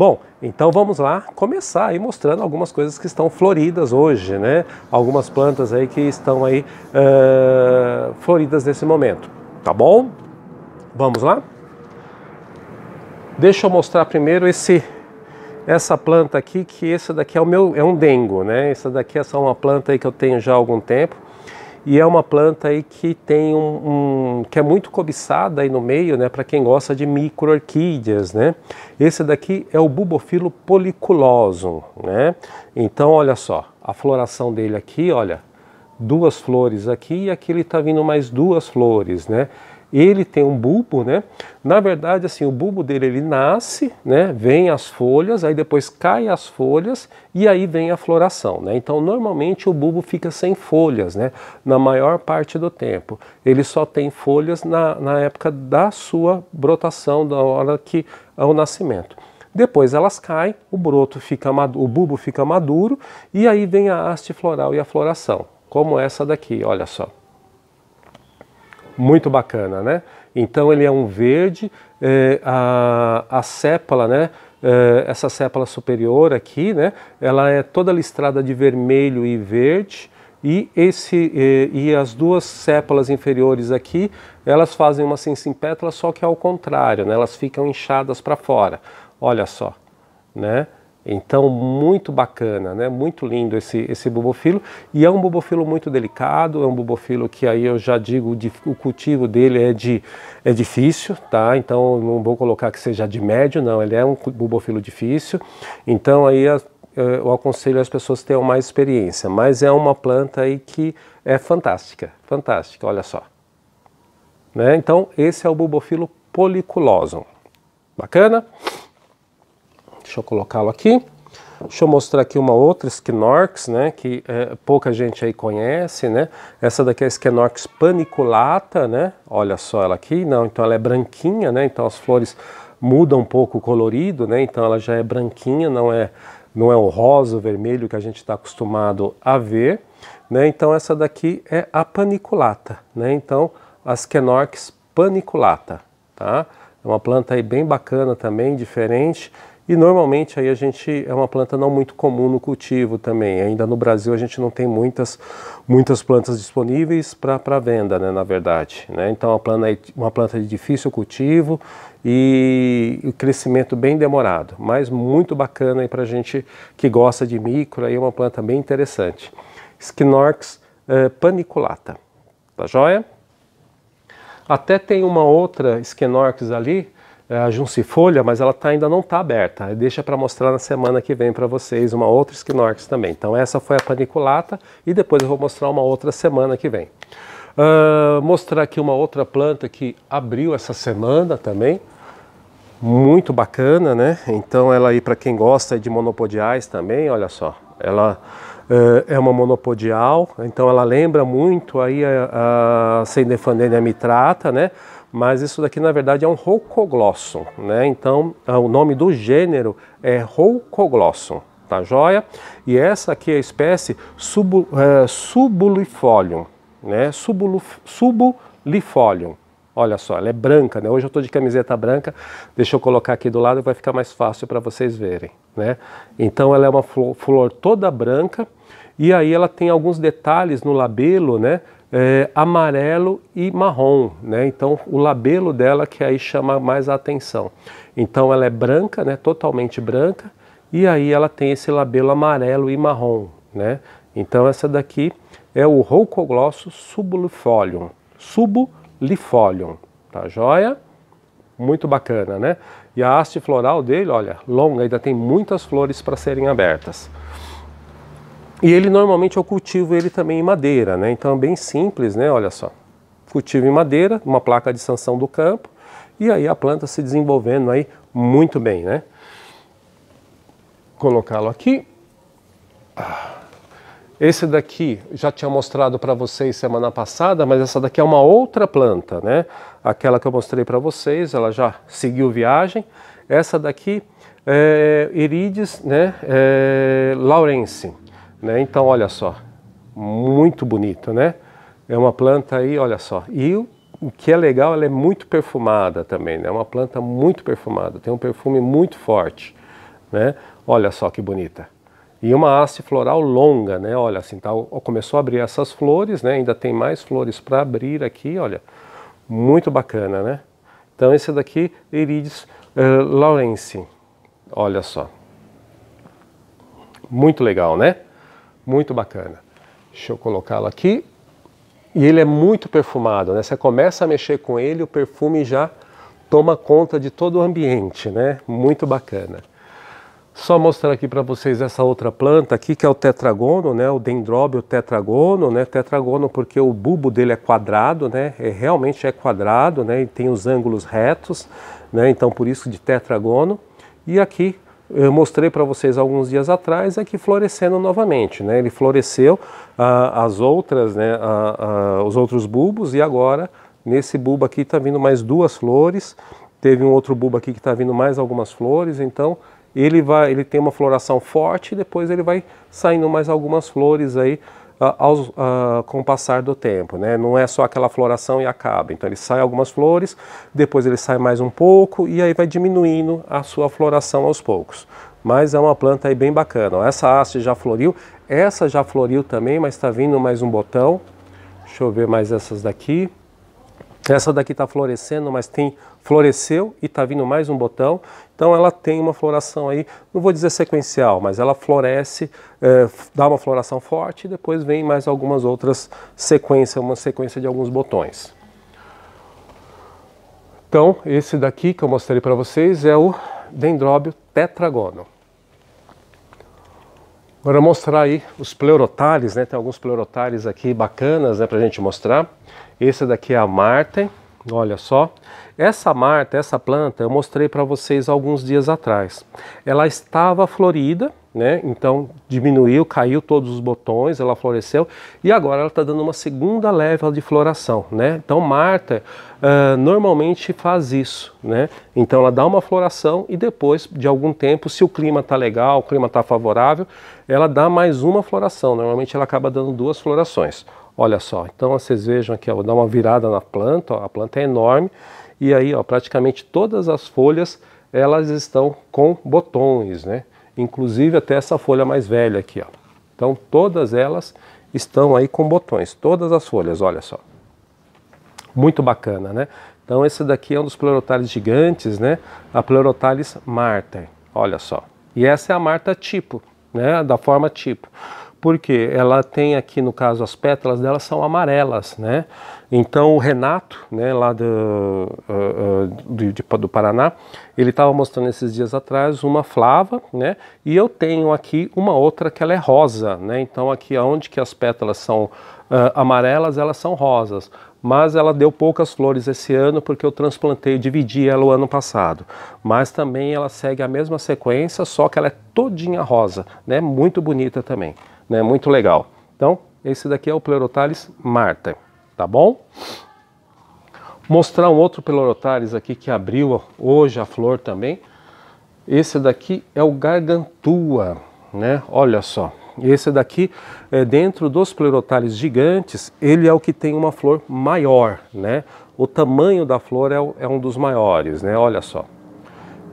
Bom, então vamos lá começar aí mostrando algumas coisas que estão floridas hoje, né? Algumas plantas aí que estão aí uh, floridas nesse momento, tá bom? Vamos lá? Deixa eu mostrar primeiro esse essa planta aqui, que essa daqui é o meu é um dengo, né? Essa daqui é só uma planta aí que eu tenho já há algum tempo e é uma planta aí que tem um, um que é muito cobiçada aí no meio, né, para quem gosta de microorquídeas, né? Esse daqui é o bubofilo policulosum, né? Então, olha só, a floração dele aqui, olha, duas flores aqui e aqui ele está vindo mais duas flores, né? ele tem um bulbo, né? Na verdade, assim, o bulbo dele ele nasce, né? Vem as folhas, aí depois cai as folhas e aí vem a floração, né? Então, normalmente o bulbo fica sem folhas, né? Na maior parte do tempo, ele só tem folhas na, na época da sua brotação, da hora que é o nascimento. Depois elas caem, o broto fica maduro, o bulbo fica maduro e aí vem a haste floral e a floração, como essa daqui, olha só muito bacana, né? Então ele é um verde, é, a, a sépala, né? É, essa sépala superior aqui, né? Ela é toda listrada de vermelho e verde e esse e, eh, e as duas sépalas inferiores aqui, elas fazem uma sincipétala, só que ao contrário, né? Elas ficam inchadas para fora. Olha só, né? Então, muito bacana, né? muito lindo esse, esse bubofilo. E é um bubofilo muito delicado, é um bubofilo que aí eu já digo, o cultivo dele é, de, é difícil, tá? Então, não vou colocar que seja de médio, não, ele é um bubofilo difícil. Então, aí eh, eu aconselho as pessoas que tenham mais experiência. Mas é uma planta aí que é fantástica, fantástica, olha só. Né? Então, esse é o bubofilo policulosum. Bacana? Deixa eu colocá-lo aqui. Deixa eu mostrar aqui uma outra Skenox, né, que é, pouca gente aí conhece, né? Essa daqui é a Skenox paniculata, né? Olha só ela aqui, não, então ela é branquinha, né? Então as flores mudam um pouco o colorido, né? Então ela já é branquinha, não é não é o rosa, o vermelho que a gente está acostumado a ver, né? Então essa daqui é a paniculata, né? Então a Skenox paniculata, tá? É uma planta aí bem bacana também, diferente. E normalmente aí a gente é uma planta não muito comum no cultivo também. Ainda no Brasil a gente não tem muitas, muitas plantas disponíveis para venda, né, na verdade. Né? Então a planta é uma planta de difícil cultivo e o crescimento bem demorado, mas muito bacana para gente que gosta de micro, aí é uma planta bem interessante. Skinorx eh, paniculata, tá joia? Até tem uma outra Skinorx ali, é, a Juncifolha, mas ela tá, ainda não está aberta. Deixa para mostrar na semana que vem para vocês uma outra Skinorx também. Então essa foi a paniculata e depois eu vou mostrar uma outra semana que vem. Uh, mostrar aqui uma outra planta que abriu essa semana também. Muito bacana, né? Então ela aí para quem gosta de monopodiais também, olha só. Ela uh, é uma monopodial, então ela lembra muito aí a, a Sendefanenia mitrata, né? mas isso daqui na verdade é um Roucoglossum, né? Então, ah, o nome do gênero é Roucoglossum, tá joia? E essa aqui é a espécie é, subulifolium, né? Subuluf, subulifolium. Olha só, ela é branca, né? Hoje eu estou de camiseta branca, deixa eu colocar aqui do lado, vai ficar mais fácil para vocês verem, né? Então ela é uma flor toda branca, e aí ela tem alguns detalhes no labelo, né? é, amarelo e marrom, né? Então o labelo dela que aí chama mais a atenção. Então ela é branca, né? Totalmente branca e aí ela tem esse labelo amarelo e marrom, né? Então essa daqui é o Roucoglosso subulifolium, subulifolium, tá joia? Muito bacana, né? E a haste floral dele, olha, longa, ainda tem muitas flores para serem abertas. E ele normalmente eu cultivo ele também em madeira, né? Então é bem simples, né? Olha só. Cultivo em madeira, uma placa de sanção do campo, e aí a planta se desenvolvendo aí muito bem, né? Colocá-lo aqui. Ah, esse daqui já tinha mostrado para vocês semana passada, mas essa daqui é uma outra planta, né? Aquela que eu mostrei para vocês, ela já seguiu viagem. Essa daqui é Iridis, né? É, Laurence. Né? Então, olha só, muito bonito, né? É uma planta aí, olha só. E o que é legal, ela é muito perfumada também, né? É uma planta muito perfumada, tem um perfume muito forte, né? Olha só que bonita. E uma haste floral longa, né? Olha assim, tá, começou a abrir essas flores, né? Ainda tem mais flores para abrir aqui, olha. Muito bacana, né? Então esse daqui, iridis uh, eh, Olha só. Muito legal, né? Muito bacana. Deixa eu colocá-lo aqui. E ele é muito perfumado, né? Você começa a mexer com ele, o perfume já toma conta de todo o ambiente, né? Muito bacana. Só mostrar aqui para vocês essa outra planta aqui, que é o tetragono, né? O dendróbio tetragono, né? Tetragono porque o bulbo dele é quadrado, né? É, realmente é quadrado, né? E tem os ângulos retos, né? Então por isso de tetragono. E aqui eu mostrei para vocês alguns dias atrás é que florescendo novamente, né? Ele floresceu ah, as outras, né? Ah, ah, os outros bulbos e agora nesse bulbo aqui está vindo mais duas flores. Teve um outro bulbo aqui que está vindo mais algumas flores. Então ele vai, ele tem uma floração forte e depois ele vai saindo mais algumas flores aí aos, uh, com o passar do tempo, né? Não é só aquela floração e acaba. Então ele sai algumas flores, depois ele sai mais um pouco e aí vai diminuindo a sua floração aos poucos. Mas é uma planta aí bem bacana. essa haste já floriu, essa já floriu também, mas está vindo mais um botão. Deixa eu ver mais essas daqui. Essa daqui está florescendo, mas tem floresceu e está vindo mais um botão. Então ela tem uma floração aí, não vou dizer sequencial, mas ela floresce, é, dá uma floração forte e depois vem mais algumas outras sequências, uma sequência de alguns botões. Então esse daqui que eu mostrei para vocês é o dendróbio tetragono. Agora eu vou mostrar aí os pleurotales, né? Tem alguns pleurotales aqui bacanas, né, a gente mostrar. Esse daqui é a Marten, Olha só, essa Marta, essa planta, eu mostrei para vocês alguns dias atrás. Ela estava florida, né? Então diminuiu, caiu todos os botões, ela floresceu e agora ela está dando uma segunda leva de floração, né? Então Marta uh, normalmente faz isso, né? Então ela dá uma floração e depois de algum tempo, se o clima está legal, o clima está favorável, ela dá mais uma floração. Normalmente ela acaba dando duas florações. Olha só, então vocês vejam aqui, ó, vou dar uma virada na planta, ó, a planta é enorme e aí ó, praticamente todas as folhas elas estão com botões, né? Inclusive até essa folha mais velha aqui, ó. Então todas elas estão aí com botões, todas as folhas, olha só. Muito bacana, né? Então esse daqui é um dos pleurotales gigantes, né? A pleurotalis Marta. olha só. E essa é a marta tipo, né? Da forma tipo porque ela tem aqui no caso as pétalas dela são amarelas, né? Então o Renato, né, lá do, uh, ah, uh, ah, do, de, do Paraná, ele estava mostrando esses dias atrás uma flava, né? E eu tenho aqui uma outra que ela é rosa, né? Então aqui onde que as pétalas são uh, amarelas, elas são rosas. Mas ela deu poucas flores esse ano porque eu transplantei, dividi ela o ano passado. Mas também ela segue a mesma sequência, só que ela é todinha rosa, né? Muito bonita também né? Muito legal. Então, esse daqui é o Pleurotalis Marta, tá bom? Mostrar um outro Pleurotalis aqui que abriu hoje a flor também. Esse daqui é o Gargantua, né? Olha só. Esse daqui, é, dentro dos pleurotalis gigantes, ele é o que tem uma flor maior, né? O tamanho da flor é, é um dos maiores, né? Olha só.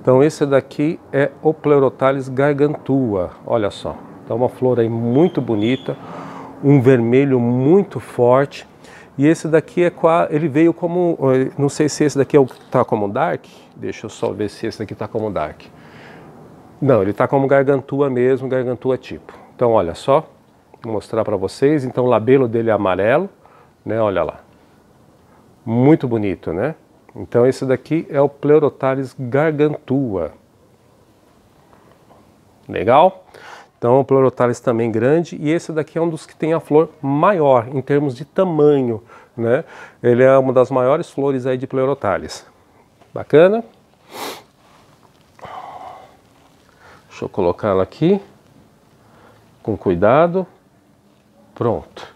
Então esse daqui é o pleurotalis gargantua, olha só. Tá uma flor aí muito bonita, um vermelho muito forte. E esse daqui é ele veio como, eh, não sei se esse daqui é o que tá como dark. Deixa eu só ver se esse daqui tá como dark. Não, ele tá como gargantua mesmo, gargantua tipo. Então olha só, vou mostrar para vocês. Então o labelo dele é amarelo, né? Olha lá. Muito bonito, né? Então esse daqui é o Pleurotalis gargantua. Legal? Então, o também grande e esse daqui é um dos que tem a flor maior em termos de tamanho, né? Ele é uma das maiores flores aí de pleurotalis. Bacana? Deixa eu colocá-la aqui com cuidado. Pronto.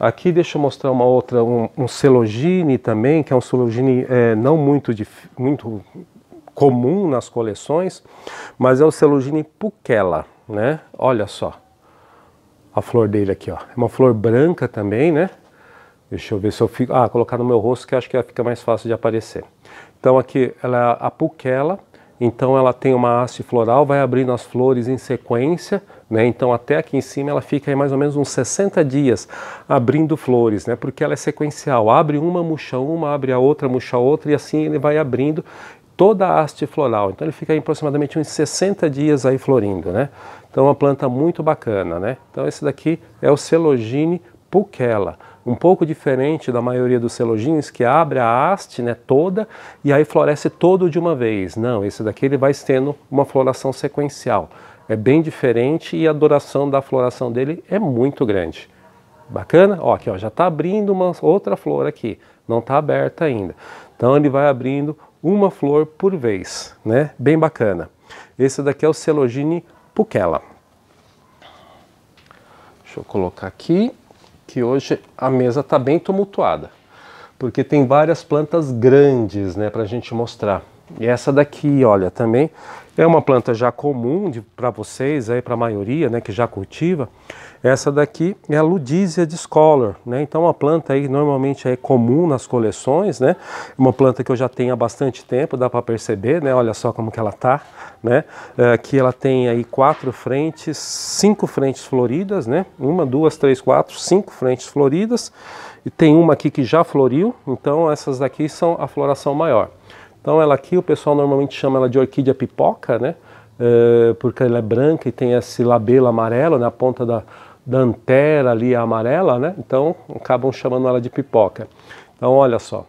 Aqui deixa eu mostrar uma outra, um, um celogine também, que é um celogine é, não muito, muito comum nas coleções, mas é o celogine pukella né? Olha só a flor dele aqui, ó. É uma flor branca também, né? Deixa eu ver se eu fico... Ah, colocar no meu rosto que acho que fica mais fácil de aparecer. Então aqui, ela é a puquela, então ela tem uma haste floral, vai abrindo as flores em sequência, né? Então até aqui em cima ela fica aí mais ou menos uns 60 dias abrindo flores, né? Porque ela é sequencial, abre uma, murcha uma, abre a outra, murcha a outra e assim ele vai abrindo toda a haste floral. Então ele fica em aproximadamente uns 60 dias aí florindo, né? Então é uma planta muito bacana, né? Então esse daqui é o Celogine pulchella, um pouco diferente da maioria dos celogines que abre a haste, né, toda e aí floresce todo de uma vez. Não, esse daqui ele vai tendo uma floração sequencial. É bem diferente e a duração da floração dele é muito grande. Bacana? Ó, aqui ó, já está abrindo uma outra flor aqui, não está aberta ainda. Então ele vai abrindo uma flor por vez, né? Bem bacana. Esse daqui é o Celogine Pucella. Deixa eu colocar aqui, que hoje a mesa está bem tumultuada, porque tem várias plantas grandes, né, para a gente mostrar. E essa daqui, olha, também é uma planta já comum para vocês, aí para a maioria, né, que já cultiva. Essa daqui é a Ludizia discolor, né? Então uma planta aí normalmente é comum nas coleções, né? Uma planta que eu já tenho há bastante tempo, dá para perceber, né? Olha só como que ela tá, né? Aqui é, ela tem aí quatro frentes, cinco frentes floridas, né? Uma, duas, três, quatro, cinco frentes floridas. E tem uma aqui que já floriu, então essas daqui são a floração maior. Então ela aqui, o pessoal normalmente chama ela de orquídea pipoca, né? É, porque ela é branca e tem esse labelo amarelo, né? A ponta da, da antera ali é amarela, né? Então acabam chamando ela de pipoca. Então olha só,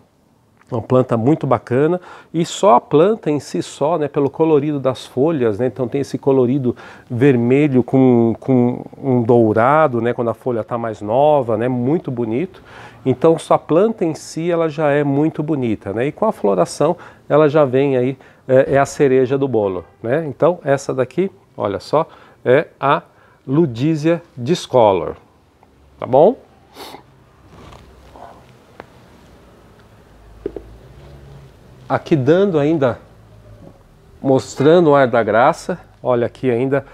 uma planta muito bacana e só a planta em si só, né, pelo colorido das folhas, né, então tem esse colorido vermelho com, com um dourado, né, quando a folha está mais nova, né, muito bonito. Então só a planta em si ela já é muito bonita, né, e com a floração ela já vem aí, é, é a cereja do bolo, né. Então essa daqui, olha só, é a ludisia discolor, tá bom? aqui dando ainda, mostrando o ar da graça. Olha aqui ainda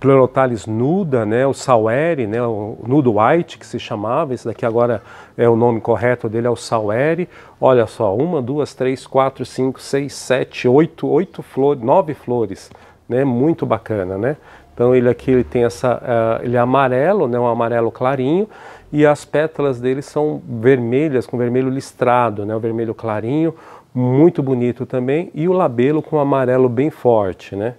Pleurotalis nuda, né, o Saueri, né, o nudo white que se chamava, esse daqui agora é o nome correto dele, é o Saueri. Olha só, uma, duas, três, quatro, cinco, seis, sete, oito, oito flores, nove flores, né, muito bacana, né. Então ele aqui ele tem essa, uh, ele é amarelo, né, um amarelo clarinho, e as pétalas dele são vermelhas, com vermelho listrado, né, o vermelho clarinho, muito bonito também, e o labelo com amarelo bem forte, né?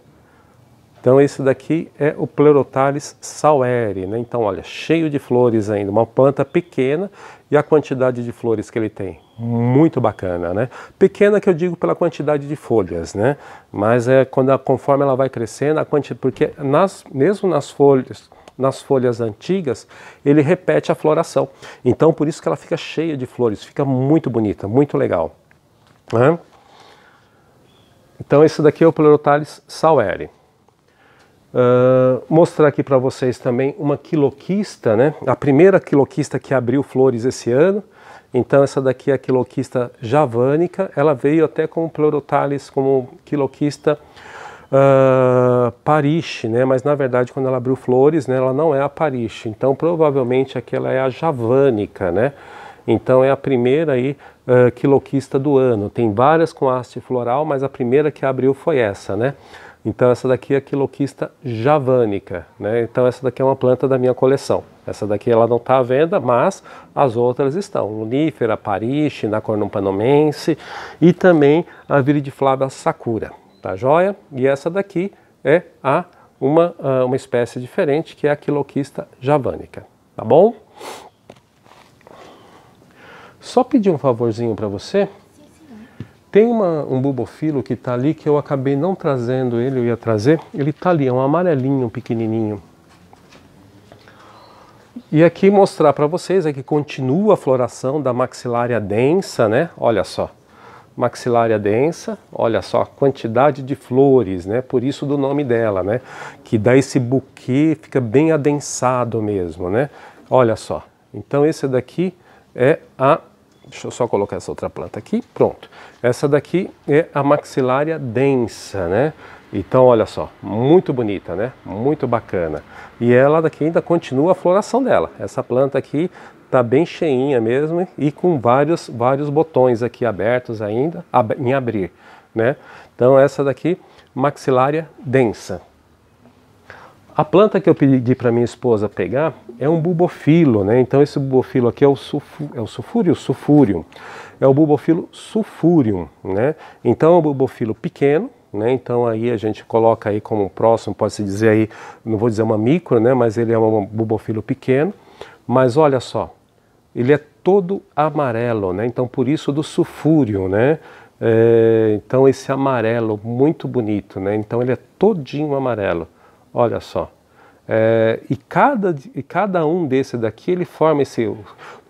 Então esse daqui é o Pleurotalis saueri, né? Então olha, cheio de flores ainda, uma planta pequena e a quantidade de flores que ele tem, muito bacana, né? Pequena que eu digo pela quantidade de folhas, né? Mas é quando conforme ela vai crescendo, a quantidade, porque nas, mesmo nas folhas, nas folhas antigas, ele repete a floração. Então por isso que ela fica cheia de flores, fica muito bonita, muito legal. Né? Então esse daqui é o Pleurotalis saueri. Uh, mostrar aqui para vocês também uma quiloquista, né? a primeira quiloquista que abriu flores esse ano. Então essa daqui é a quiloquista javânica, ela veio até como Pleurotalis, como quiloquista uh, pariche, né? mas na verdade quando ela abriu flores, né, ela não é a pariche, então provavelmente aquela é a javânica, né? Então é a primeira aí uh, quiloquista do ano. Tem várias com haste floral, mas a primeira que abriu foi essa, né? Então essa daqui é a quiloquista javânica, né? Então essa daqui é uma planta da minha coleção. Essa daqui ela não está à venda, mas as outras estão. Lunífera, pariche, nacornopanomense e também a viridiflava sakura, tá joia? E essa daqui é a uma, uma espécie diferente que é a quiloquista javânica, tá bom? Só pedir um favorzinho para você. Tem uma, um bubofilo que está ali que eu acabei não trazendo ele, eu ia trazer. Ele está ali, é um amarelinho pequenininho. E aqui mostrar para vocês é que continua a floração da maxilária densa, né? Olha só, maxilária densa, olha só a quantidade de flores, né? Por isso do nome dela, né? Que dá esse buquê, fica bem adensado mesmo, né? Olha só. Então esse daqui é a Deixa eu só colocar essa outra planta aqui. Pronto. Essa daqui é a maxilária densa, né? Então, olha só, muito bonita, né? Muito bacana. E ela daqui ainda continua a floração dela. Essa planta aqui tá bem cheinha mesmo e com vários, vários botões aqui abertos ainda, em abrir, né? Então, essa daqui, maxilária densa. A planta que eu pedi para minha esposa pegar é um bulbofilo, né? Então esse bulbofilo aqui é o, sulfu, é o sulfúrio, sulfúrio. É o bulbofilo sulfúrio, né? Então é um bulbofilo pequeno, né? Então aí a gente coloca aí como próximo, pode-se dizer aí, não vou dizer uma micro, né? Mas ele é um bulbofilo pequeno. Mas olha só, ele é todo amarelo, né? Então por isso do sulfúrio, né? É, então esse amarelo muito bonito, né? Então ele é todinho amarelo. Olha só. É, e, cada, e cada um desse daqui ele forma esse.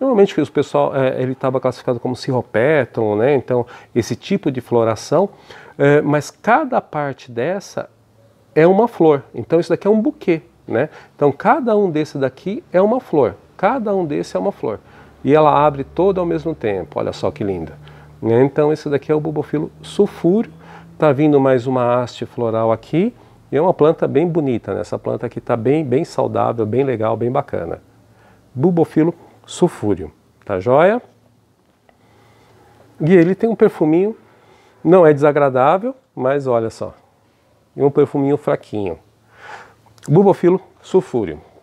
Normalmente o pessoal é, ele estava classificado como cirropeton, né? Então esse tipo de floração, é, mas cada parte dessa é uma flor. Então isso daqui é um buquê, né? Então cada um desse daqui é uma flor. Cada um desse é uma flor. E ela abre toda ao mesmo tempo. Olha só que linda. Então esse daqui é o bubofilo sulfúrio. Tá vindo mais uma haste floral aqui e é uma planta bem bonita, né? essa planta aqui está bem, bem saudável, bem legal, bem bacana. Bulbofilo sulfúrio, tá joia? E ele tem um perfuminho, não é desagradável, mas olha só, e um perfuminho fraquinho. Bulbofilo sulfúrio.